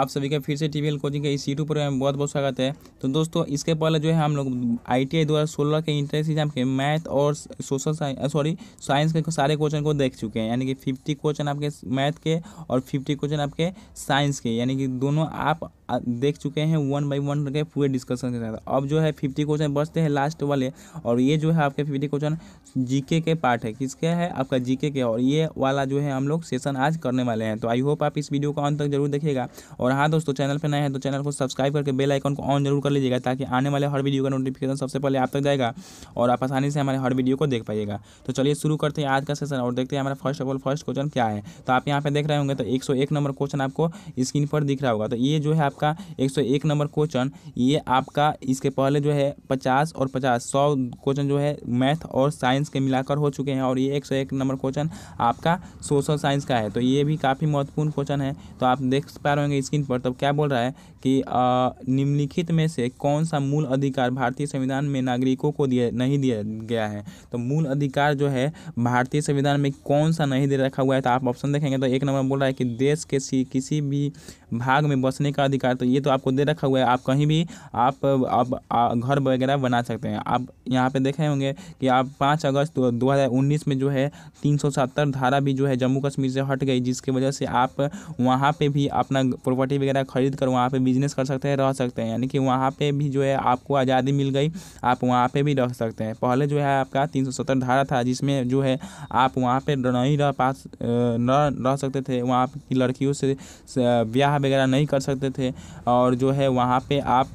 आप सभी का फिर से टी कोचिंग के इस यूट्यूब प्रोग्राम में बहुत बहुत स्वागत है तो दोस्तों इसके पहले जो है हम लोग आई टी आई के इंट्रेंस एग्जाम के मैथ और सोशल साइंस सॉरी साइंस के सारे क्वेश्चन को देख चुके हैं यानी कि फिफ्टी क्वेश्चन आपके मैथ के और फिफ्टी क्वेश्चन आपके साइंस के यानी कि दोनों आप देख चुके हैं वन बाई वन के पूरे डिस्कशन के साथ अब जो है फिफ्टी क्वेश्चन बचते हैं लास्ट वाले और ये जो है आपके फिफ्टी क्वेश्चन जीके के पार्ट है किसके है आपका जीके के और ये वाला जो है हम लोग सेशन आज करने वाले हैं तो आई होप आप इस वीडियो को अंत तक जरूर देखिएगा और और हाँ दोस्तों चैनल पर नए हैं तो चैनल को सब्सक्राइब करके बेल आइकन को ऑन जरूर कर लीजिएगा ताकि आने वाले हर वीडियो का नोटिफिकेशन सबसे पहले आप तक जाएगा और आप आसानी से हमारे हर वीडियो को देख पाइएगा तो चलिए शुरू करते हैं आज का सेशन और देखते हैं हमारा first of all first question क्या है तो आप यहाँ पर देख रहे होंगे तो एक नंबर क्वेश्चन आपको स्क्रीन पर दिख रहा होगा तो ये जो है आपका एक नंबर क्वेश्चन ये आपका इसके पहले जो है पचास और पचास सौ क्वेश्चन जो है मैथ और साइंस के मिलाकर हो चुके हैं और ये एक नंबर क्वेश्चन आपका सोशल साइंस का है तो ये भी काफ़ी महत्वपूर्ण क्वेश्चन है तो आप देख पा रहे होंगे इसकी स्क्रीन पर तब क्या बोल रहा है कि निम्नलिखित में से कौन सा मूल अधिकार भारतीय संविधान में नागरिकों को दिया नहीं दिया गया है तो मूल अधिकार जो है भारतीय संविधान में कौन सा नहीं दे रखा हुआ है तो आप ऑप्शन देखेंगे तो एक नंबर बोल रहा है कि देश के किसी भी भाग में बसने का अधिकार तो ये तो आपको दे रखा हुआ है आप कहीं भी आप आप घर वगैरह बना सकते हैं आप यहाँ पे देखे होंगे कि आप पाँच अगस्त दो हज़ार उन्नीस में जो है तीन सौ सत्तर धारा भी जो है जम्मू कश्मीर से हट गई जिसकी वजह से आप वहाँ पे भी अपना प्रॉपर्टी वगैरह खरीद कर वहाँ पे बिजनेस कर सकते हैं रह सकते हैं यानी कि वहाँ पे भी जो है आपको आज़ादी मिल गई आप वहाँ पे भी रह सकते हैं पहले जो है आपका तीन धारा था जिसमें जो है आप वहाँ पर नहीं रह पा न रह सकते थे वहाँ की लड़कियों से ब्याह वगैरह नहीं कर सकते थे और जो है वहाँ पर आप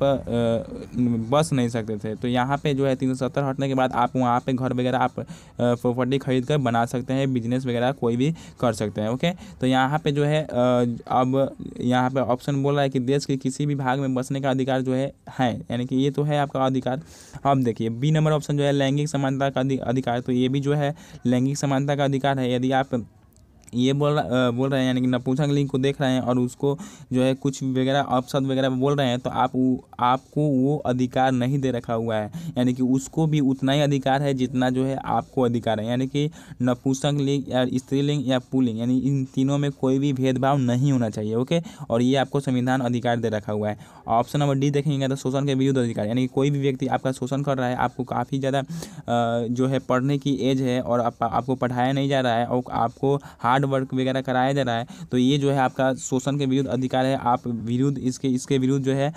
बस नहीं सकते थे तो यहाँ पर जो है तीन हटने के बाद आप वहाँ पर घर वगैरह आप प्रॉपर्टी खरीद कर बना सकते हैं बिजनेस वगैरह कोई भी कर सकते हैं ओके तो यहाँ पे जो है अब यहाँ पे ऑप्शन बोल रहा है कि देश की किसी भी भाग में बसने का अधिकार जो है है यानी कि ये तो है आपका अधिकार अब देखिए बी नंबर ऑप्शन जो है लैंगिक समानता का अधिकार तो ये भी जो है लैंगिक समानता का अधिकार है यदि आप ये बोल रहा बोल रहे हैं यानी कि नपुंसक लिंग को देख रहे हैं और उसको जो है कुछ वगैरह अपशब्द वगैरह बोल रहे हैं तो आप आपको वो अधिकार नहीं दे रखा हुआ है यानी कि उसको भी उतना ही अधिकार है जितना जो है आपको अधिकार है यानी कि नपुंसक लिंग या स्त्रीलिंग या पुलिंग यानी इन तीनों में कोई भी भेदभाव नहीं होना चाहिए ओके और ये आपको संविधान अधिकार दे रखा हुआ है ऑप्शन नंबर डी देखेंगे तो शोषण के विरुद्ध अधिकार यानी कि कोई भी व्यक्ति आपका शोषण कर रहा है आपको काफ़ी ज़्यादा जो है पढ़ने की एज है और आपको पढ़ाया नहीं जा रहा है और आपको हार्ड हार्ड वर्क वगैरह कराया जा रहा है तो ये जो है आपका शोषण के विरुद्ध अधिकार है आप विरुद्ध इसके इसके विरुद्ध जो है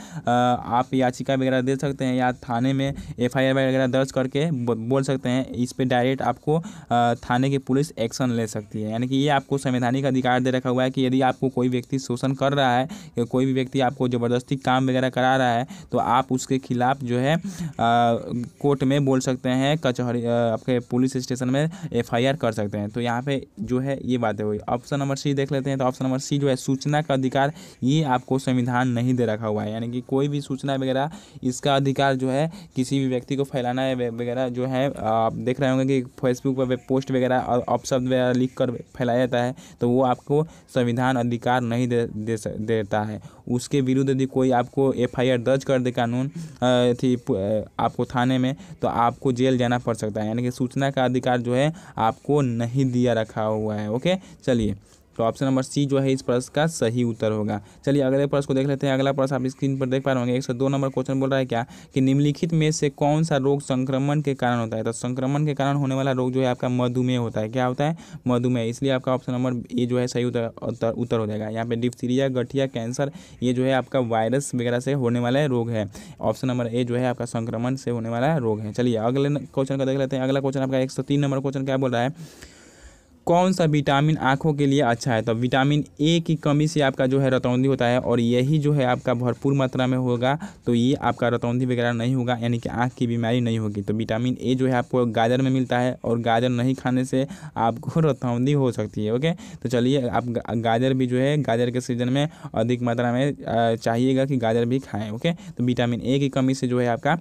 आप याचिका वगैरह दे सकते हैं या थाने में एफ वगैरह दर्ज करके बोल सकते हैं इस पर डायरेक्ट आपको थाने की पुलिस एक्शन ले सकती है यानी कि ये आपको संवैधानिक अधिकार दे रखा हुआ है कि यदि आपको कोई व्यक्ति शोषण कर रहा है या कोई भी व्यक्ति आपको ज़बरदस्ती काम वगैरह करा रहा है तो आप उसके खिलाफ जो है कोर्ट में बोल सकते हैं कचहरी आपके पुलिस स्टेशन में एफ कर सकते हैं तो यहाँ पे जो है ये बात आते हुए ऑप्शन नंबर सी देख लेते हैं तो ऑप्शन नंबर सी जो है सूचना का अधिकार ये आपको संविधान नहीं दे रखा हुआ है यानी कि कोई भी सूचना वगैरह इसका अधिकार जो है किसी भी व्यक्ति को फैलाना वगैरह जो है आप देख रहे होंगे कि फेसबुक पर पोस्ट वगैरह और ऑप्शन वगैरह लिख कर फैलाया जाता है तो वो आपको संविधान अधिकार नहीं दे, दे देता है उसके विरुद्ध यदि कोई आपको एफ दर्ज कर दे कानून थी आपको थाने में तो आपको जेल जाना पड़ सकता है यानी कि सूचना का अधिकार जो है आपको नहीं दिया रखा हुआ है ओके चलिए तो ऑप्शन नंबर सी जो है इस प्रश्न का सही उत्तर होगा चलिए अगले प्रश्न को देख लेते हैं अगला प्रश्न आप स्क्रीन पर देख पा रहे होंगे एक सौ दो नंबर क्वेश्चन बोल रहा है क्या कि निम्नलिखित में से कौन सा रोग संक्रमण के कारण होता है तो संक्रमण के कारण होने वाला रोग जो है आपका मधुमेह होता है क्या होता है मधुमेह इसलिए आपका ऑप्शन नंबर ए जो है सही उत्तर उत्तर, हो जाएगा यहाँ पे डिप्थीरिया गठिया कैंसर ये जो है आपका वायरस वगैरह से होने वाला रोग है ऑप्शन नंबर ए जो है आपका संक्रमण से होने वाला रोग है चलिए अगले क्वेश्चन का देख लेते हैं अगला क्वेश्चन आपका एक नंबर क्वेश्चन क्या बोल रहा है कौन सा विटामिन आँखों के लिए अच्छा है तो विटामिन ए की कमी से आपका जो है रतौंधी होता है और यही जो है आपका भरपूर मात्रा में होगा तो ये आपका रतौंधी वगैरह नहीं होगा यानी कि आँख की बीमारी नहीं होगी तो विटामिन ए जो है आपको गाजर में मिलता है और गाजर नहीं खाने से आपको रतौंधी हो सकती है ओके तो चलिए आप गाजर भी जो है गाजर के सीजन में अधिक मात्रा में चाहिएगा कि गाजर भी खाएँ ओके तो विटामिन ए की कमी से जो है आपका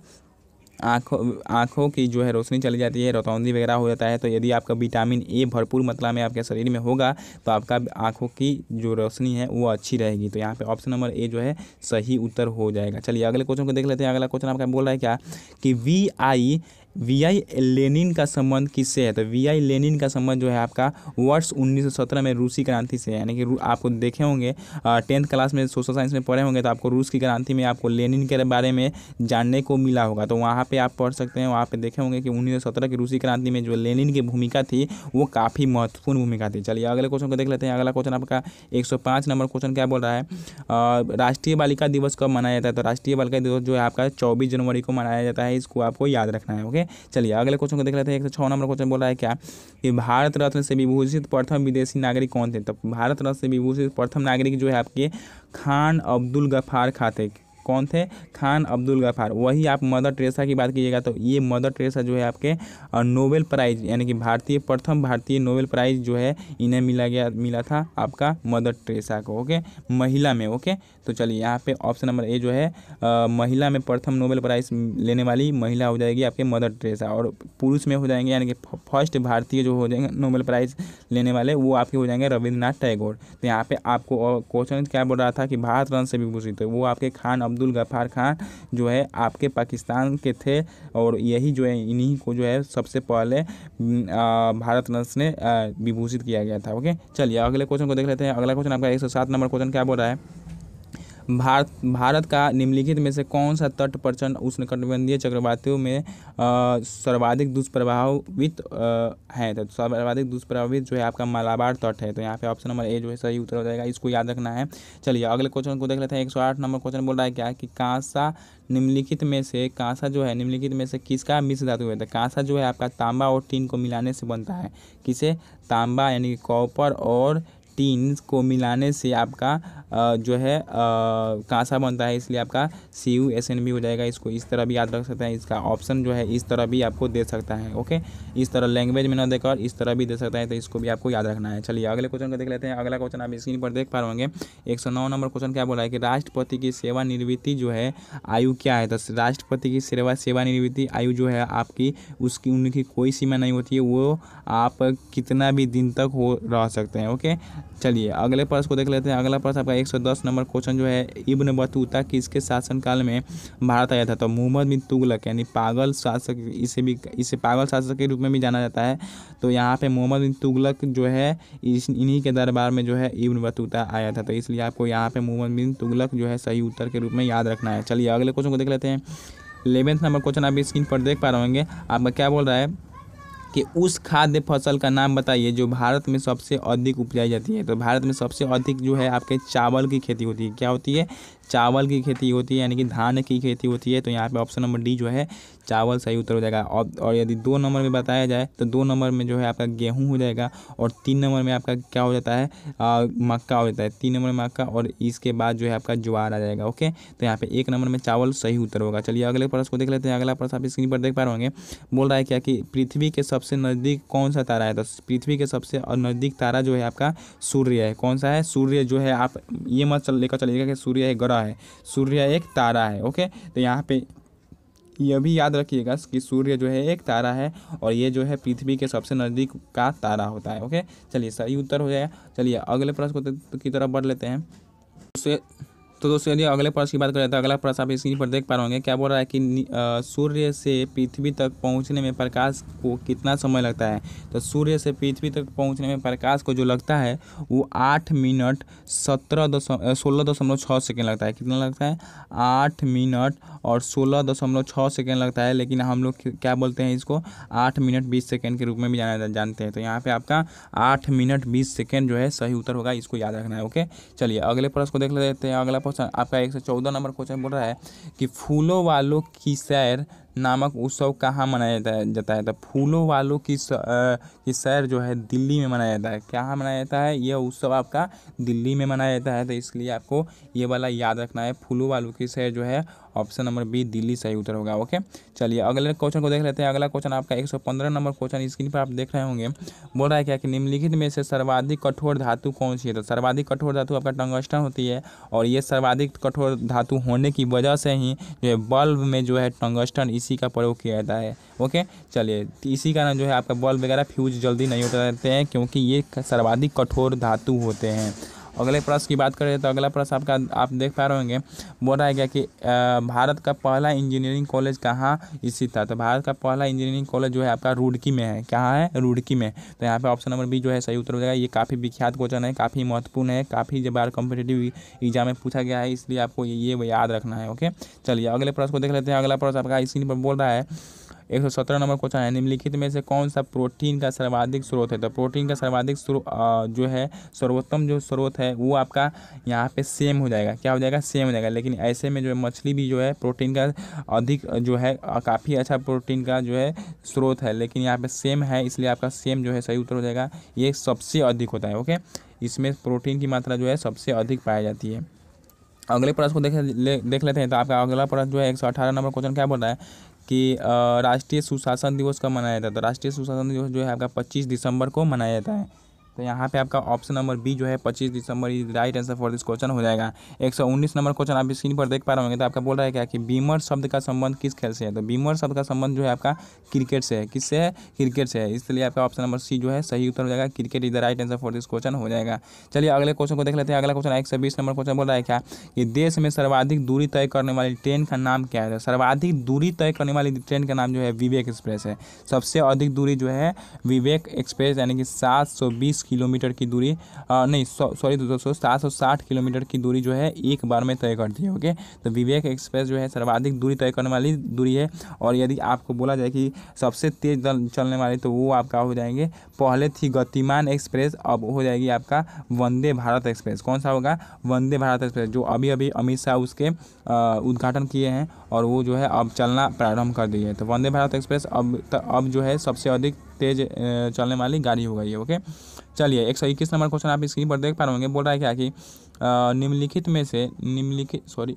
आँखों आँखों की जो है रोशनी चली जाती है रतौंदी वगैरह हो जाता है तो यदि आपका विटामिन ए भरपूर मात्रा में आपके शरीर में होगा तो आपका आँखों की जो रोशनी है वो अच्छी रहेगी तो यहाँ पर ऑप्शन नंबर ए जो है सही उत्तर हो जाएगा चलिए अगले क्वेश्चन को देख लेते हैं अगला क्वेश्चन आपका बोल रहा है क्या कि V I V I Lenin का संबंध किससे है तो वी आई लेनिन का संबंध जो है आपका वर्ष 1917 में रूसी क्रांति से है यानी कि आपको देखे होंगे टेंथ क्लास में सोशल साइंस में पढ़े होंगे तो आपको रूस की क्रांति में आपको लेनिन के बारे में जानने को मिला होगा तो वहाँ पे आप पढ़ सकते हैं वहाँ पे देखे होंगे कि उन्नीस की रूसी क्रांति में जो लेनिन की भूमिका थी वो काफ़ी महत्वपूर्ण भूमिका थी चलिए अगले क्वेश्चन को देख लेते हैं अगला क्वेश्चन आपका एक नंबर क्वेश्चन क्या बोल रहा है राष्ट्रीय बालिका दिवस कब मनाया जाता है तो राष्ट्रीय बालिका दिवस जो है आपका चौबीस जनवरी को मनाया जाता है इसको आपको याद रखना है ओके है चलिए अगले क्वेश्चन को देख लेते हैं एक सौ छः नंबर क्वेश्चन बोला है क्या कि भारत रत्न से विभूषित प्रथम विदेशी नागरिक कौन थे तो भारत रत्न से विभूषित प्रथम नागरिक जो है आपके खान अब्दुल गफार खाते कौन थे खान अब्दुल गफ़ार वही आप मदर टेरेसा की बात कीजिएगा तो ये मदर टेरेसा जो है आपके नोबेल प्राइज़ यानी कि भारतीय प्रथम भारतीय नोबेल प्राइज़ जो है इन्हें मिला गया मिला था आपका मदर टेरेसा को ओके महिला में ओके तो चलिए यहाँ पे ऑप्शन नंबर ए जो है आ, महिला में प्रथम नोबेल प्राइज़ लेने वाली महिला हो जाएगी आपके मदर टेरेसा और पुरुष में हो जाएंगे यानी कि फर्स्ट भारतीय जो हो जाएंगे नोबेल प्राइज़ लेने वाले वो आपके हो जाएंगे रविंद्रनाथ टैगोर तो यहाँ पे आपको क्वेश्चन क्या बोल रहा था कि भारत रन से भी पूछ रही वो आपके खान अब्दुल गफ़ार खान जो है आपके पाकिस्तान के थे और यही जो है इन्हीं को जो है सबसे पहले हम्म, भारत रत्न ने विभूषित किया गया था ओके चलिए अगले क्वेश्चन को देख लेते हैं अगला क्वेश्चन आपका एक सौ सात नंबर क्वेश्चन क्या बोल रहा है भारत भारत का निम्नलिखित में से कौन सा तट प्रचंड उष्णकटिबंधीय चक्रवातियों में सर्वाधिक दुष्प्रभावित है तो सर्वाधिक दुष्प्रभावित जो है आपका मालाबार तट है तो यहाँ पे ऑप्शन नंबर ए जो है सही उत्तर हो जाएगा इसको याद रखना है चलिए अगले क्वेश्चन को देख लेते हैं एक सौ आठ नंबर क्वेश्चन बोल रहा है क्या कि कांसा निम्नलिखित में से कांसा जो है निम्नलिखित में से किसका मिश्र धातु है तो कांसा जो है आपका तांबा और टीन को मिलाने से बनता है किसे तांबा यानी कि कॉपर और तीन को मिलाने से आपका जो है कांसा बनता है इसलिए आपका C U S N B हो जाएगा इसको इस तरह भी याद रख सकते हैं इसका ऑप्शन जो है इस तरह भी आपको दे सकता है ओके इस तरह लैंग्वेज में ना देकर इस तरह भी दे सकता है तो इसको भी आपको याद रखना है चलिए अगले क्वेश्चन को देख लेते हैं अगला क्वेश्चन आप स्क्रीन पर देख पा होंगे एक सौ नौ नंबर क्वेश्चन क्या बोला है कि राष्ट्रपति की सेवानिवृत्ति जो है आयु क्या है तो राष्ट्रपति की सेवा सेवानिवृत्ति आयु जो है आपकी उसकी उनकी कोई सीमा नहीं होती है वो आप कितना भी दिन तक हो रह सकते हैं ओके चलिए अगले प्रश्न को देख लेते हैं अगला प्रश्न आपका 110 नंबर क्वेश्चन जो है इब्न बतूता किसके शासनकाल में भारत आया था तो मोहम्मद बिन तुगलक यानी पागल शासक इसे भी इसे पागल शासक के रूप में भी जाना जाता है तो यहाँ पर मोहम्मद बिन तुगलक जो है इस इन्हीं के दरबार में जो है इब्न बतूता आया था तो इसलिए आपको यहाँ पर मोहम्मद बिन तुगलक जो है सही उत्तर के रूप में याद रखना है चलिए अगले क्वेश्चन को देख लेते हैं इलेवेंथ नंबर क्वेश्चन आप स्क्रीन पर देख पा रहे होंगे आपका क्या बोल रहा है कि उस खाद्य फसल का नाम बताइए जो भारत में सबसे अधिक उपजाई जाती है तो भारत में सबसे अधिक जो है आपके चावल की खेती होती है क्या होती है चावल की खेती होती है यानी कि धान की खेती होती है तो यहाँ पे ऑप्शन नंबर डी जो है चावल सही उत्तर हो जाएगा और यदि दो नंबर में बताया जाए तो दो नंबर में जो है आपका गेहूं हो जाएगा और तीन नंबर में आपका क्या हो जाता है आ, मक्का हो जाता है तीन नंबर में मक्का और इसके बाद जो है आपका ज्वार आ जाएगा ओके तो यहाँ पे एक नंबर में चावल सही उत्तर होगा चलिए अगले प्रश्न को देख लेते हैं अगला प्रश्न आप स्क्रीन पर देख पा रहे होंगे बोल रहा है क्या कि पृथ्वी के सबसे नज़दीक कौन सा तारा है तो पृथ्वी के सबसे नज़दीक तारा जो है आपका सूर्य है कौन सा है सूर्य जो है आप ये मत लेकर चलिएगा कि सूर्य है गर्म बड़ा है सूर्य एक तारा है ओके तो यहाँ पे यह भी याद रखिएगा कि सूर्य जो है एक तारा है और ये जो है पृथ्वी के सबसे नज़दीक का तारा होता है ओके चलिए सही उत्तर हो जाएगा चलिए अगले प्रश्न तो- तो की तरफ बढ़ लेते हैं उसे तो दोस्तों यदि अगले प्रश्न की बात करें तो अगला प्रश्न आप स्क्रीन पर देख पा रहे होंगे क्या बोल रहा है कि सूर्य से पृथ्वी तक पहुंचने में प्रकाश को कितना समय लगता है तो सूर्य से पृथ्वी तक पहुंचने में प्रकाश को जो लगता है वो आठ मिनट सत्रह दशम सोलह दशमलव छः सेकेंड लगता है कितना लगता है आठ मिनट और सोलह दशमलव छः सेकेंड लगता है लेकिन हम लोग क्या बोलते हैं इसको आठ मिनट बीस सेकेंड के रूप में भी जाना जानते हैं तो यहाँ पर आपका आठ मिनट बीस सेकेंड जो है सही उत्तर होगा इसको याद रखना है ओके चलिए अगले प्रश्न को देख लेते हैं अगला क्वेश्चन आपका एक सौ चौदह नंबर क्वेश्चन बोल रहा है कि फूलों वालों की सैर नामक उत्सव कहाँ मनाया जाता जाता है तो फूलों वालों की स, आ, की सैर जो है दिल्ली में मनाया जाता है कहाँ मनाया जाता है यह उत्सव आपका दिल्ली में मनाया जाता है तो इसलिए आपको ये वाला याद रखना है फूलों वालों की सैर जो है ऑप्शन नंबर बी दिल्ली सही उत्तर होगा ओके चलिए अगले क्वेश्चन को देख लेते हैं अगला क्वेश्चन आपका एक नंबर क्वेश्चन स्क्रीन पर आप देख रहे होंगे बोल रहा है क्या कि निम्नलिखित में से सर्वाधिक कठोर धातु कौन सी है तो सर्वाधिक कठोर धातु आपका टंगस्टन होती है और ये सर्वाधिक कठोर धातु होने की वजह से ही जो है बल्ब में जो है टंगस्टन इसी का प्रयोग किया जाता है ओके चलिए इसी कारण जो है आपका बॉल वगैरह फ्यूज जल्दी नहीं होते रहते हैं क्योंकि ये सर्वाधिक कठोर धातु होते हैं अगले प्रश्न की बात करें तो अगला प्रश्न आपका आप देख पा रहे होंगे बोल रहा है क्या कि भारत का पहला इंजीनियरिंग कॉलेज कहाँ स्थित था तो भारत का पहला इंजीनियरिंग कॉलेज जो है आपका रुड़की में है कहाँ है रुड़की में तो यहाँ पर ऑप्शन नंबर बी जो है सही उत्तर हो जाएगा ये काफ़ी विख्यात क्वेश्चन है काफ़ी महत्वपूर्ण है काफ़ी जब बार कॉम्पिटेटिव एग्जाम में पूछा गया है इसलिए आपको ये याद रखना है ओके चलिए अगले प्रश्न को देख लेते हैं अगला प्रश्न आपका इसी पर बोल रहा है एक सौ सत्रह नंबर क्वेश्चन है निम्नलिखित में से कौन सा प्रोटीन का सर्वाधिक स्रोत है तो प्रोटीन का सर्वाधिक जो है सर्वोत्तम जो स्रोत है वो आपका यहाँ पे सेम हो जाएगा क्या हो जाएगा सेम हो जाएगा लेकिन ऐसे में जो है मछली भी जो है प्रोटीन का अधिक जो है काफ़ी अच्छा प्रोटीन का जो है स्रोत है लेकिन यहाँ पे सेम है इसलिए आपका सेम जो है सही उत्तर हो जाएगा ये सबसे अधिक होता है ओके इसमें प्रोटीन की मात्रा जो है सबसे अधिक पाई जाती है अगले प्रश्न को देख ले, देख लेते हैं तो आपका अगला प्रश्न जो है एक सौ अठारह नंबर क्वेश्चन क्या बोल रहा है कि राष्ट्रीय सुशासन दिवस कब मनाया जाता है तो राष्ट्रीय सुशासन दिवस जो है आपका पच्चीस दिसंबर को मनाया जाता है तो यहाँ पे आपका ऑप्शन नंबर बी जो है पच्चीस दिसंबर is right answer for this question हो जाएगा एक सौ उन्नीस नंबर क्वेश्चन आप स्क्रीन पर देख पा रहे होंगे तो आपका बोल रहा है क्या कि बीमर शब्द का संबंध किस खेल से है तो बीमर शब्द का संबंध जो है आपका क्रिकेट से है किससे है क्रिकेट से है इसलिए आपका ऑप्शन नंबर सी जो है सही उत्तर हो जाएगा cricket is the right answer for this question हो जाएगा चलिए अगले क्वेश्चन को देख लेते हैं अगला क्वेश्चन एक नंबर क्वेश्चन बोल रहा है क्या कि देश में सर्वाधिक दूरी तय करने वाली ट्रेन का नाम क्या है सर्वाधिक दूरी तय करने वाली ट्रेन का नाम जो है विवेक एक्सप्रेस है सबसे अधिक दूरी जो है विवेक एक्सप्रेस यानी कि सात सौ बीस किलोमीटर की दूरी आ, नहीं सॉरी दोस्तों सात सौ साठ किलोमीटर की दूरी जो है एक बार में तय करती है ओके तो विवेक एक्सप्रेस जो है सर्वाधिक दूरी तय करने वाली दूरी है और यदि आपको बोला जाए कि सबसे तेज चलने वाली तो वो आपका हो जाएंगे पहले थी गतिमान एक्सप्रेस अब हो जाएगी आपका वंदे भारत एक्सप्रेस कौन सा होगा वंदे भारत एक्सप्रेस जो अभी अभी अमित शाह उसके उद्घाटन किए हैं और वो जो है अब चलना प्रारंभ कर दी है तो वंदे भारत एक्सप्रेस अब अब जो है सबसे अधिक तेज चलने वाली गाड़ी हो गई है ओके चलिए एक सौ इक्कीस नंबर क्वेश्चन आप स्क्रीन पर देख पा रहे होंगे बोल रहा है क्या कि निम्नलिखित में से निम्नलिखित सॉरी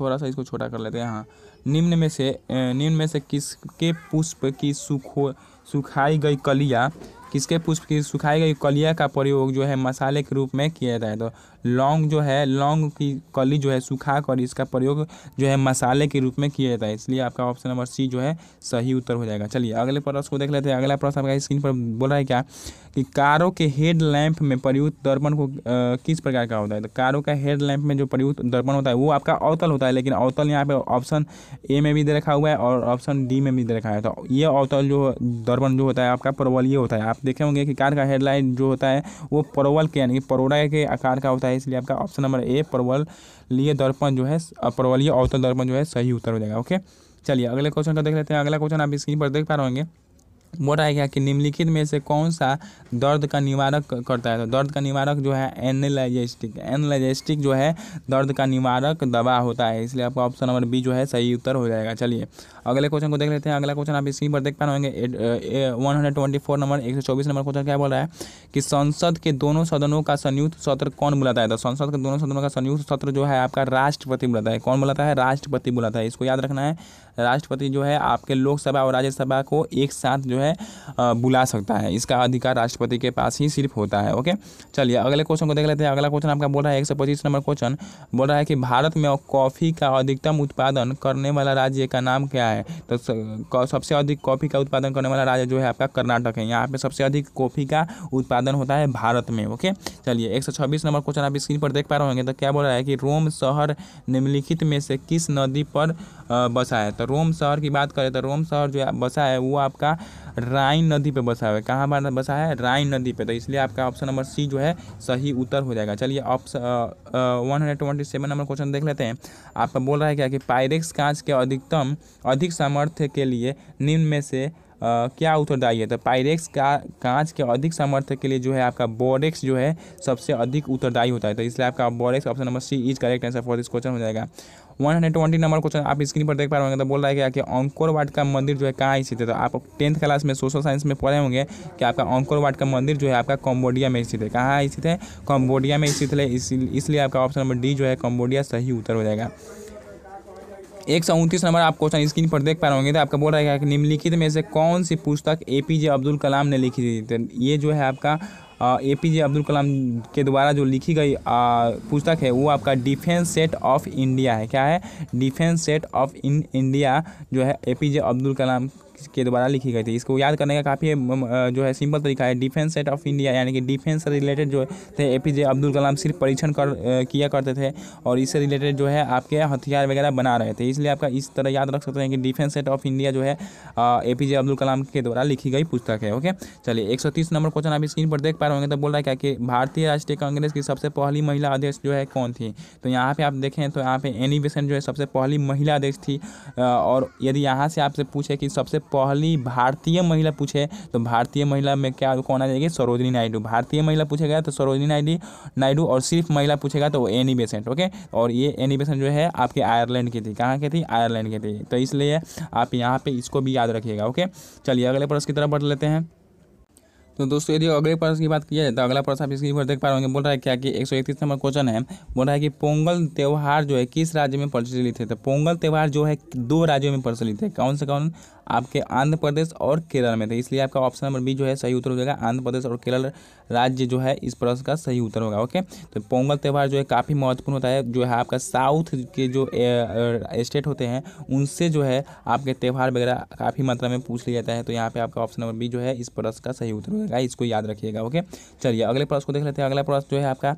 थोड़ा सा इसको छोटा कर लेते हैं हाँ निम्न में से निम्न में से किसके पुष्प की सुखो सुखाई गई कलिया किसके पुष्प की सुखाई गई कलिया का प्रयोग जो है मसाले के रूप में किया जाता है तो लौंग जो है लौंग की कली जो है सुखा कर इसका प्रयोग जो है मसाले के रूप में किया जाता है इसलिए आपका ऑप्शन नंबर सी जो है सही उत्तर हो जाएगा चलिए अगले प्रश्न को देख लेते हैं अगला प्रश्न आपका स्क्रीन पर बोल रहा है क्या कि कारों के हेड लैंप में प्रयुक्त दर्पण को आ, किस प्रकार का होता है तो कारों का हेड लैंप में जो प्रयुक्त दर्पण होता है वो आपका अवतल होता है लेकिन अवतल यहाँ पे ऑप्शन ए में भी दे रखा हुआ है और ऑप्शन डी में भी दे रखा है तो ये अवतल जो दर्पण जो होता है आपका प्रबलीय होता है आप देखे होंगे कि कार का हेडलाइट जो होता है वो परवल के यानी कि परोड़ा के आकार का होता है इसलिए आपका ऑप्शन नंबर ए परवल लिए दर्पण जो है परवलीय अवतल दर्पण जो है सही उत्तर हो जाएगा ओके चलिए अगले क्वेश्चन का देख लेते हैं अगला क्वेश्चन आप स्क्रीन पर देख पा रहे होंगे बोल रहा है क्या कि निम्नलिखित में से कौन सा दर्द का निवारक करता है तो दर्द का निवारक जो है एनलाइजेस्टिक एनलाइजेस्टिक जो है दर्द का निवारक दवा होता है इसलिए आपका ऑप्शन नंबर बी जो है सही उत्तर हो जाएगा चलिए अगले क्वेश्चन को देख लेते हैं अगला क्वेश्चन आप स्क्रीन पर देख पा होंगे one hundred twenty four number एक सौ चौबीस नंबर क्वेश्चन क्या बोल रहा है कि संसद के दोनों सदनों का संयुक्त सत्र कौन बुलाता है तो संसद के दोनों सदनों का संयुक्त सत्र जो है आपका राष्ट्रपति बुलाता है कौन बुलाता है राष्ट्रपति बुलाता है इसको याद रखना है राष्ट्रपति जो है आपके लोकसभा और राज्यसभा को एक साथ जो है बुला सकता है इसका अधिकार राष्ट्रपति के पास ही सिर्फ होता है ओके चलिए अगले क्वेश्चन को देख लेते हैं अगला क्वेश्चन आपका बोल रहा है एक नंबर क्वेश्चन बोल रहा है कि भारत में कॉफ़ी का अधिकतम उत्पादन करने वाला राज्य का नाम क्या है तो सबसे अधिक कॉफ़ी का उत्पादन करने वाला राज्य जो है आपका कर्नाटक है यहाँ पे सबसे अधिक कॉफ़ी का उत्पादन होता है भारत में ओके चलिए एक नंबर क्वेश्चन आप स्क्रीन पर देख पा रहे होंगे तो क्या बोल रहा है कि रोम शहर निम्नलिखित में से किस नदी पर बसा है तो रोम शहर की बात करें तो रोम शहर जो बसा है वो आपका राइन नदी पे बसा हुआ है कहाँ पर बसा है राइन नदी पे तो इसलिए आपका ऑप्शन नंबर सी जो है सही उत्तर हो जाएगा चलिए option one hundred twenty seven number question देख लेते हैं आपका बोल रहा है क्या कि पायरेक्स कांच के अधिकतम अधिक सामर्थ्य के लिए निम्न में से Uh, क्या उत्तरदायी है तो पायरेक्स का कांच के अधिक सामर्थ्य के लिए जो है आपका बोरेक्स जो है सबसे अधिक उत्तरदायी होता है तो इसलिए आपका borax option number C is correct answer for this question हो जाएगा वन नंबर क्वेश्चन आप स्क्रीन पर देख पा रहे होंगे तो बोल रहा है कि अंकोर का मंदिर जो है कहाँ स्थित है तो आप टेंथ क्लास में सोशल साइंस में पढ़े होंगे कि आपका अंकुर का मंदिर जो है आपका कम्बोडिया में स्थित है कहाँ स्थित है कम्बोडिया में स्थित है इसलिए आपका ऑप्शन नंबर डी जो है कम्बोडिया सही उत्तर हो जाएगा एक सौ उनतीस नंबर आप क्वेश्चन स्क्रीन पर देख पा रहे होंगे तो आपका बोल रहा है कि निम्नलिखित में से कौन सी पुस्तक ए पी जे अब्दुल कलाम ने लिखी थी तो ये जो है आपका ए पी जे अब्दुल कलाम के द्वारा जो लिखी गई पुस्तक है वो आपका डिफेंस सेट ऑफ इंडिया है क्या है defence set of in India जो है ए पी जे अब्दुल कलाम के द्वारा लिखी गई थी इसको याद करने का काफ़ी जो है सिंपल तरीका है डिफेंस सेट ऑफ इंडिया यानी कि डिफेंस से रिलेटेड जो थे ए पी जे अब्दुल कलाम सिर्फ परीक्षण कर किया करते थे और इससे रिलेटेड जो है आपके हथियार वगैरह बना रहे थे इसलिए आपका इस तरह याद रख सकते हैं कि डिफेंस सेट ऑफ इंडिया जो है ए पी जे अब्दुल कलाम के द्वारा लिखी गई पुस्तक है ओके चलिए एक सौ तीस नंबर क्वेश्चन आप स्क्रीन पर देख पा रहे होंगे तो बोल रहा है क्या कि भारतीय राष्ट्रीय कांग्रेस की सबसे पहली महिला अध्यक्ष जो है कौन थी तो यहाँ पर आप देखें तो यहाँ पर एनी बेसेंट जो है सबसे पहली महिला अध्यक्ष थी और यदि यहाँ से आपसे पूछे कि सबसे पहली भारतीय महिला पूछे तो भारतीय महिला में क्या कौन आ जाएगी सरोजनी नायडू भारतीय महिला पूछेगा तो सरोजनी नायडू नायडू और सिर्फ महिला पूछेगा तो एनी बेसेंट ओके और ये एनी बेसेंट जो है आपके आयरलैंड की थी कहाँ की थी आयरलैंड की थी तो इसलिए आप यहाँ पर इसको भी याद रखिएगा ओके चलिए अगले प्रश्न की तरफ बढ़ लेते हैं तो दोस्तों यदि अगले प्रश्न की बात की जाए तो अगला प्रश्न आप इसके ऊपर देख पा रहे होंगे बोल रहा है क्या कि एक नंबर क्वेश्चन है बोल रहा है कि पोंगल त्यौहार जो है किस राज्य में प्रचलित है तो पोंगल त्यौहार जो है दो राज्यों में प्रचलित है कौन से कौन आपके आंध्र प्रदेश और केरल में थे इसलिए आपका ऑप्शन नंबर बी जो है सही उत्तर हो जाएगा आंध्र प्रदेश और केरल राज्य जो है इस प्रश्न का सही उत्तर होगा ओके तो पोंगल त्यौहार जो है काफ़ी महत्वपूर्ण होता है जो है आपका साउथ के जो स्टेट होते हैं उनसे जो है आपके त्यौहार वगैरह काफ़ी मात्रा में पूछ लिया जाता है तो यहाँ पर आपका ऑप्शन नंबर बी जो है इस प्रश्न का सही उत्तर हो जाएगा इसको याद रखिएगा ओके चलिए अगले प्रश्न को देख लेते हैं अगला प्रश्न जो है आपका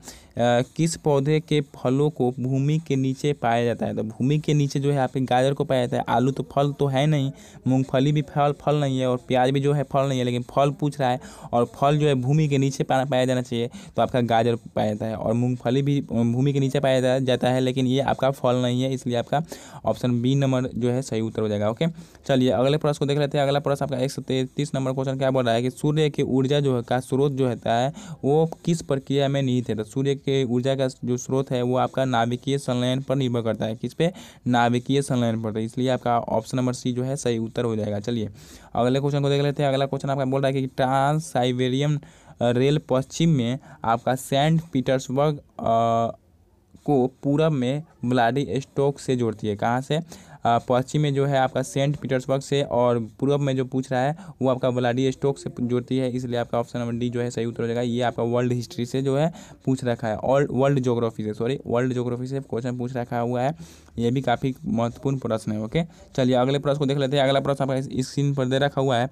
किस पौधे के फलों को भूमि के नीचे पाया जाता है तो भूमि के नीचे जो है आपके गाजर को पाया जाता है आलू तो फल तो है नहीं मूंगफली भी फल फल नहीं है और प्याज भी जो है फल नहीं है लेकिन फल पूछ रहा है और फल जो है भूमि के नीचे पाया जाना चाहिए तो आपका गाजर पाया जाता है और मूँगफली भी भूमि के नीचे पाया जाता है लेकिन ये आपका फल नहीं है इसलिए आपका ऑप्शन बी नंबर जो है सही उत्तर हो जाएगा ओके चलिए अगले प्रश्न को देख लेते हैं अगला प्रश्न आपका एक सौ नंबर क्वेश्चन क्या बोल रहा है कि सूर्य की ऊर्जा जो है का स्रोत जो होता है वो किस प्रक्रिया में निहित है तो सूर्य के ऊर्जा का जो स्रोत है वो आपका नाभिकीय संलयन पर निर्भर करता है किस पे नाभिकीय संलयन पर तो इसलिए आपका ऑप्शन नंबर सी जो है सही उत्तर हो जाएगा चलिए अगले क्वेश्चन को देख लेते हैं अगला क्वेश्चन आपका बोल रहा है कि ट्रांस साइबेरियन रेल पश्चिम में आपका सेंट पीटर्सबर्ग को पूरब में ब्लाडी स्टोक से जोड़ती है कहाँ से पश्चिम में जो है आपका सेंट पीटर्सबर्ग से और पूर्व में जो पूछ रहा है वो आपका ब्लाडी स्टोक से जुड़ती है इसलिए आपका ऑप्शन नंबर डी जो है सही उत्तर हो जाएगा ये आपका वर्ल्ड हिस्ट्री से जो है पूछ रखा है और वर्ल्ड जोग्राफी से सॉरी वर्ल्ड जोग्राफी से क्वेश्चन पूछ रखा हुआ है ये भी काफ़ी महत्वपूर्ण प्रश्न है ओके चलिए अगले प्रश्न को देख लेते हैं अगला प्रश्न आपका स्क्रीन पर दे रखा हुआ है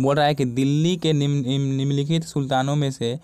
बोल रहा है कि दिल्ली के निम्नलिखित सुल्तानों में से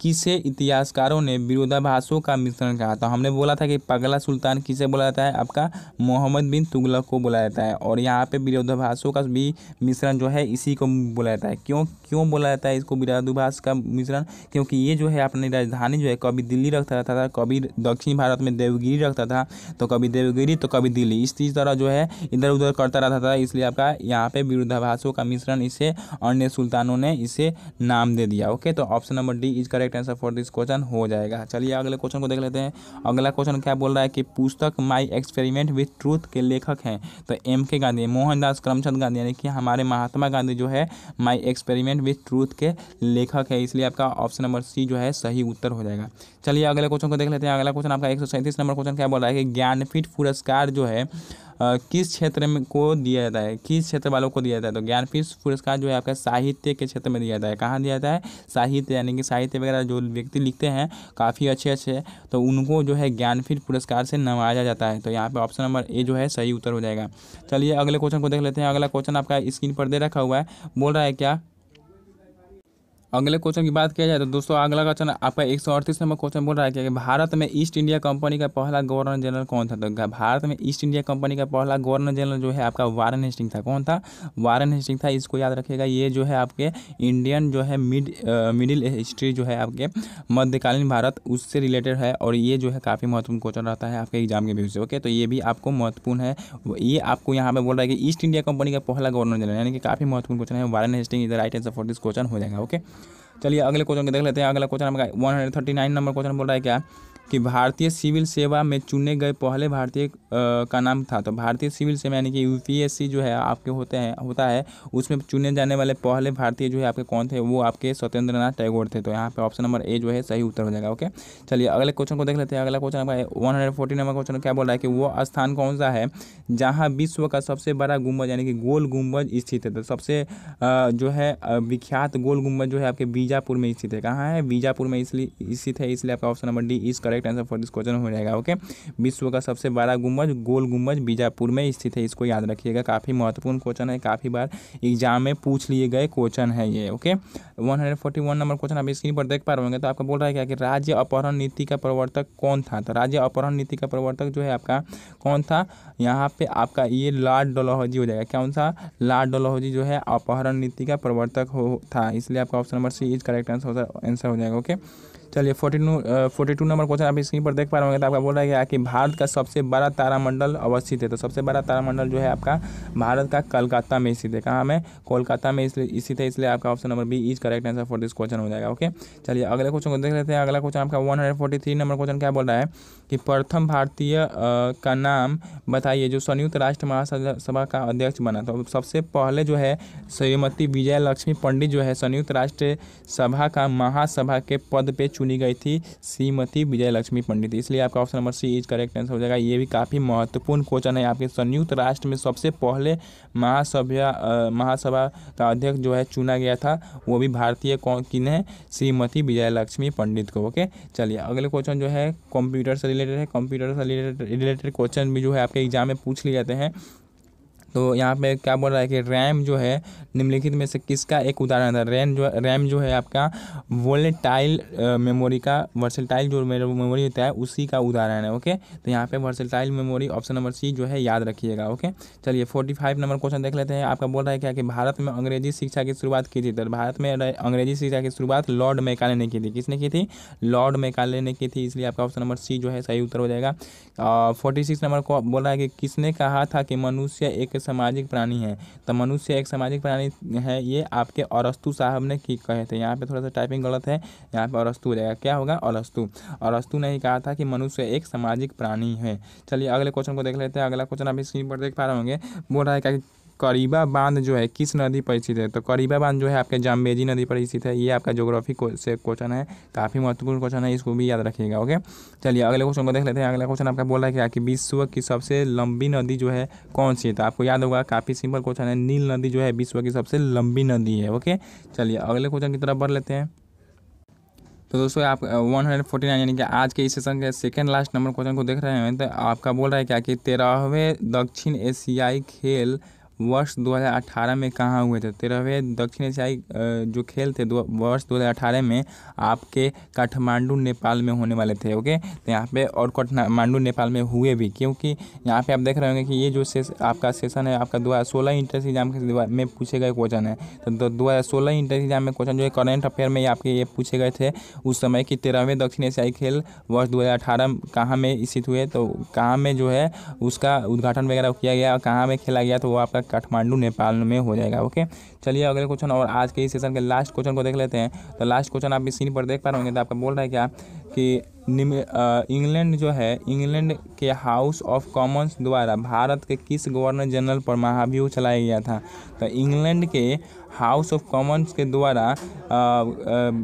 किसे इतिहासकारों ने विरोधाभासों का मिश्रण कहा था हमने बोला था कि पगला सुल्तान किसे बोला जाता है आपका मोहम्मद बिन तुगलक को बोला जाता है और यहाँ पे विरोधाभासों का भी मिश्रण जो है इसी को बोला जाता है क्यों क्यों बोला जाता है इसको विरोधाभास का मिश्रण क्योंकि ये जो है अपनी राजधानी जो है कभी दिल्ली रखता रहता था कभी दक्षिण भारत में देवगिरी रखता था तो कभी देवगिरी तो कभी दिल्ली इस तरह जो है इधर उधर करता रहता था इसलिए आपका यहाँ पे विरोधाभासों का मिश्रण इसे अन्य सुल्तानों ने इसे नाम दे दिया ओके तो option number D is correct correct answer for this question हो जाएगा चलिए अगले क्वेश्चन को देख लेते हैं अगला क्वेश्चन क्या बोल रहा है कि पुस्तक माई एक्सपेरिमेंट विथ ट्रूथ के लेखक हैं तो एम के गांधी मोहनदास करमचंद गांधी यानी कि हमारे महात्मा गांधी जो है माई एक्सपेरिमेंट विथ ट्रूथ के लेखक है इसलिए आपका ऑप्शन नंबर सी जो है सही उत्तर हो जाएगा चलिए अगले क्वेश्चन को देख लेते हैं अगला क्वेश्चन आपका एक नंबर क्वेश्चन क्या बोल रहा है कि ज्ञानपीठ पुरस्कार जो है किस क्षेत्र में को दिया जाता है किस क्षेत्र वालों को दिया जाता है तो ज्ञानपीठ पुरस्कार जो है आपका साहित्य के क्षेत्र में दिया जाता है कहाँ दिया जाता है साहित्य यानी कि साहित्य वगैरह जो व्यक्ति लिखते हैं काफ़ी अच्छे अच्छे तो उनको जो है ज्ञानपीठ पुरस्कार से नवाजा जाता है तो यहाँ पर ऑप्शन नंबर ए जो है सही उत्तर हो जाएगा चलिए अगले क्वेश्चन को देख लेते हैं अगला क्वेश्चन आपका स्क्रीन पर दे रखा हुआ है बोल रहा है क्या अगले क्वेश्चन की बात किया जाए तो दोस्तों अगला क्वेश्चन आपका एक सौ अड़तीस नंबर क्वेश्चन बोल रहा है कि भारत में ईस्ट इंडिया कंपनी का पहला गवर्नर जनरल कौन था तो भारत में ईस्ट इंडिया कंपनी का पहला गवर्नर जनरल जो है आपका वारन हेस्टिंग था कौन था वारन हेस्टिंग था इसको याद रखेगा ये जो है आपके इंडियन जो है मिड मिडिल हिस्ट्री जो है आपके मध्यकालीन भारत उससे रिलेटेड है और ये जो है काफ़ी महत्वपूर्ण क्वेश्चन रहता है आपके एग्जाम के व्यू से ओके तो ये भी आपको महत्वपूर्ण है ये आपको यहाँ पर बोल रहा है कि ईस्ट इंडिया कंपनी का पहला गवर्नर जनरल यानी कि काफ़ी महत्वपूर्ण क्वेश्चन है Warren Hasting is the right answer for this question हो जाएगा ओके चलिए अगले क्वेश्चन देख लेते हैं अगला क्वेश्चन हमारा one hundred thirty nine number question बोल रहा है क्या कि भारतीय सिविल सेवा में चुने गए पहले भारतीय का नाम था तो भारतीय सिविल सेवा यानी कि यूपीएससी जो है आपके होते हैं होता है उसमें चुने जाने वाले पहले भारतीय जो है आपके कौन थे वो आपके स्वतंत्र टैगोर थे तो यहाँ पे ऑप्शन नंबर ए जो है सही उत्तर हो जाएगा ओके चलिए अगले क्वेश्चन को देख लेते हैं अगला क्वेश्चन आपका one hundred forty number question क्या बोल रहा है कि वो स्थान कौन सा है जहाँ विश्व का सबसे बड़ा गुंबज यानी कि गोल गुंबज स्थित है तो सबसे जो है विख्यात गोल गुंबज जो है आपके बीजापुर में स्थित है कहाँ है बीजापुर में इसलिए स्थित है इसलिए आपका option number D is correct answer for this question हो जाएगा ओके विश्व का सबसे बड़ा गुंबज गुम्बज गोल गुम्बज बीजापुर में स्थित है इसको याद रखिएगा काफ़ी महत्वपूर्ण क्वेश्चन है काफ़ी बार एग्जाम में पूछ लिए गए क्वेश्चन है ये ओके 141 नंबर क्वेश्चन आप स्क्रीन पर देख पा रहे होंगे तो आपका बोल रहा है क्या कि राज्य अपहरण नीति का प्रवर्तक कौन था तो राज्य अपहरण नीति का प्रवर्तक जो है आपका कौन था यहाँ पर आपका ये लॉर्ड डोलोहजी हो जाएगा कौन सा लॉर्ड डोलोहजी जो है अपहरण नीति का प्रवर्तक हो था इसलिए आपका option number C is correct answer answer हो जाएगा ओके okay? चलिए forty two forty two number question आप स्क्रीन पर देख पा रहे होंगे तो आपका बोला गया कि भारत का सबसे बड़ा तारामंडल अवस्थित है तो सबसे बड़ा तारामंडल जो है आपका भारत का कलकत्ता में स्थित है कहाँ में कोलकाता में स्थित है इसलिए आपका option number B is correct answer for this question हो जाएगा ओके चलिए अगले क्वेश्चन को देख लेते हैं अगला क्वेश्चन आपका one hundred forty three number question क्या बोल रहा है कि प्रथम भारतीय का नाम बताइए जो संयुक्त राष्ट्र महासभा का अध्यक्ष बना तो सबसे पहले जो है श्रीमती विजय लक्ष्मी पंडित जो है संयुक्त राष्ट्र सभा का महासभा के पद पर चुनी गई थी श्रीमती विजय लक्ष्मी पंडित इसलिए आपका option number C is correct answer हो जाएगा ये भी काफ़ी महत्वपूर्ण क्वेश्चन है आपके संयुक्त राष्ट्र में सबसे पहले महासभा महासभा का अध्यक्ष जो है चुना गया था वो भी भारतीय कौन किन है श्रीमती विजय लक्ष्मी पंडित को ओके चलिए अगले क्वेश्चन जो है कंप्यूटर से रिलेटेड है कंप्यूटर से रिलेटेड रिलेटेड क्वेश्चन भी जो है आपके एग्जाम में पूछ लिए जाते हैं तो यहाँ पे क्या बोल रहा है कि रैम जो है निम्नलिखित में से किसका एक उदाहरण है रैम जो रैम जो है आपका वोलेटाइल मेमोरी का वर्सेटाइल जो मेमोरी होता है उसी का उदाहरण है ओके तो यहाँ पे versatile memory option number C जो है याद रखिएगा ओके चलिए फोर्टी फाइव नंबर क्वेश्चन देख लेते हैं आपका बोल रहा है क्या कि भारत में अंग्रेजी शिक्षा की शुरुआत की थी तो भारत में अंग्रेजी शिक्षा की शुरुआत लॉर्ड मेकाले ने की थी किसने की थी लॉर्ड मेकाले ने की थी इसलिए आपका ऑप्शन नंबर सी जो है सही उत्तर हो जाएगा फोर्टी सिक्स नंबर को बोल रहा है कि किसने कहा था कि मनुष्य एक सामाजिक प्राणी है तो मनुष्य एक सामाजिक प्राणी है ये आपके औरस्तु साहब ने कहे थे यहाँ पे थोड़ा सा टाइपिंग गलत है यहाँ पे औरस्तु हो जाएगा क्या होगा औरस्तु औरस्तु ने ही कहा था कि मनुष्य एक सामाजिक प्राणी है चलिए अगले क्वेश्चन को देख लेते हैं अगला क्वेश्चन आप स्क्रीन पर देख पा रहे होंगे बोल रहा है क्या करीबा बांध जो है किस नदी पर स्थित है तो करीबा बांध जो है आपके जामबेजी नदी पर स्थित है ये आपका जोग्राफी से क्वेश्चन है काफ़ी महत्वपूर्ण क्वेश्चन है इसको भी याद रखिएगा ओके चलिए अगले क्वेश्चन को देख लेते हैं अगला क्वेश्चन आपका बोल रहा है कि विश्व की सबसे लंबी नदी जो है कौन सी है तो आपको याद होगा काफ़ी सिंपल क्वेश्चन है नील नदी जो है विश्व की सबसे लंबी नदी है ओके चलिए अगले क्वेश्चन की तरफ बढ़ लेते हैं तो दोस्तों आप 149 यानी कि आज के इस सेशन के सेकेंड लास्ट नंबर क्वेश्चन को देख रहे हैं तो आपका बोल रहा है क्या कि तेरहवें दक्षिण एशियाई खेल वर्ष 2018 में कहाँ हुए थे तेरहवें दक्षिण एशियाई जो खेल थे दो वर्ष 2018 में आपके काठमांडू नेपाल में होने वाले थे ओके तो यहाँ पे और काठमांडू नेपाल में हुए भी क्योंकि यहाँ पे आप देख रहे होंगे कि ये जो सेस आपका सेशन है आपका दो हज़ार सोलह इंटर्स एग्जाम के में पूछे गए क्वेश्चन है तो दो हज़ार सोलह इंटर्स एग्जाम में क्वेश्चन जो है करेंट अफेयर में आपके ये पूछे गए थे उस समय कि तेरहवें दक्षिण एशियाई खेल वर्ष दो हज़ार कहाँ में स्थित हुए तो कहाँ में जो है उसका उद्घाटन वगैरह किया गया और कहाँ में खेला गया तो वो आपका काठमांडू नेपाल में हो जाएगा ओके चलिए अगले क्वेश्चन और आज के इस सेशन के लास्ट क्वेश्चन को देख लेते हैं तो लास्ट क्वेश्चन आप इस सीन पर देख पा रहे होंगे तो आपका बोल रहा है क्या कि इंग्लैंड जो है इंग्लैंड के हाउस ऑफ कॉमन्स द्वारा भारत के किस गवर्नर जनरल पर महाभियोग चलाया गया था तो इंग्लैंड के हाउस ऑफ कॉमन्स के द्वारा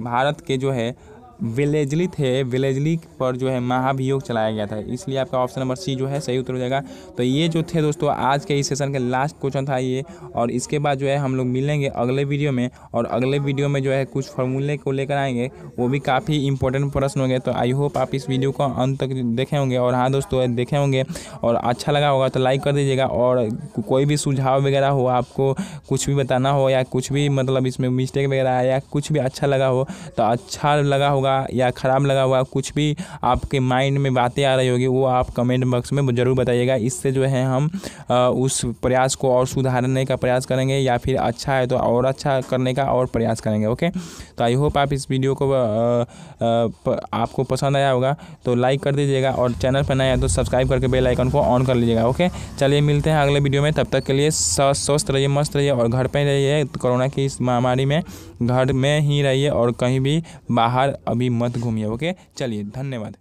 भारत के जो है विलेजली थे विलेजली पर जो है महाभियोग चलाया गया था इसलिए आपका ऑप्शन नंबर सी जो है सही उत्तर हो जाएगा तो ये जो थे दोस्तों आज के इस सेशन के लास्ट क्वेश्चन था ये और इसके बाद जो है हम लोग मिलेंगे अगले वीडियो में और अगले वीडियो में जो है कुछ फॉर्मूले को लेकर आएंगे वो भी काफ़ी इंपॉर्टेंट प्रश्न होंगे तो आई होप आप इस वीडियो को अंत तक देखे होंगे और हाँ दोस्तों देखे होंगे और अच्छा लगा होगा तो लाइक कर दीजिएगा और कोई भी सुझाव वगैरह हो आपको कुछ भी बताना हो या कुछ भी मतलब इसमें मिस्टेक वगैरह आया या कुछ भी अच्छा लगा हो तो अच्छा लगा होगा होगा या ख़राब लगा हुआ कुछ भी आपके माइंड में बातें आ रही होगी वो आप कमेंट बॉक्स में ज़रूर बताइएगा इससे जो है हम उस प्रयास को और सुधारने का प्रयास करेंगे या फिर अच्छा है तो और अच्छा करने का और प्रयास करेंगे ओके तो आई होप आप इस वीडियो को आपको पसंद आया होगा तो लाइक कर दीजिएगा और चैनल पर नया है तो सब्सक्राइब करके बेल आइकन को ऑन कर लीजिएगा ओके चलिए मिलते हैं अगले वीडियो में तब तक के लिए स्वस्थ रहिए मस्त रहिए और घर पर रहिए कोरोना की इस महामारी में घर में ही रहिए और कहीं भी बाहर अभी मत घूमिए ओके चलिए धन्यवाद